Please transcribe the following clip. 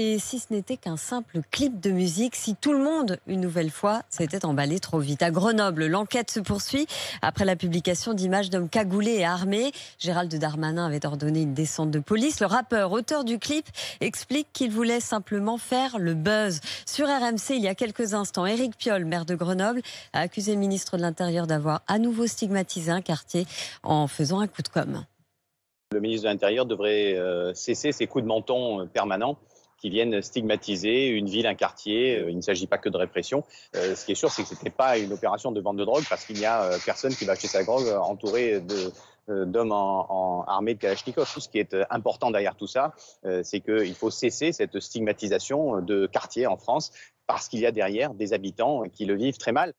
Et si ce n'était qu'un simple clip de musique, si tout le monde, une nouvelle fois, s'était emballé trop vite. À Grenoble, l'enquête se poursuit après la publication d'images d'hommes cagoulés et armés. Gérald Darmanin avait ordonné une descente de police. Le rappeur, auteur du clip, explique qu'il voulait simplement faire le buzz. Sur RMC, il y a quelques instants, Éric Piolle, maire de Grenoble, a accusé le ministre de l'Intérieur d'avoir à nouveau stigmatisé un quartier en faisant un coup de com'. Le ministre de l'Intérieur devrait euh, cesser ses coups de menton euh, permanents qui viennent stigmatiser une ville, un quartier. Euh, il ne s'agit pas que de répression. Euh, ce qui est sûr, c'est que ce n'était pas une opération de vente de drogue parce qu'il n'y a euh, personne qui va acheter sa drogue entouré d'hommes en, armée de Kalachnikov. Tout ce qui est important derrière tout ça, c'est qu'il faut cesser cette stigmatisation de quartier en France parce qu'il y a derrière des habitants qui le vivent très mal.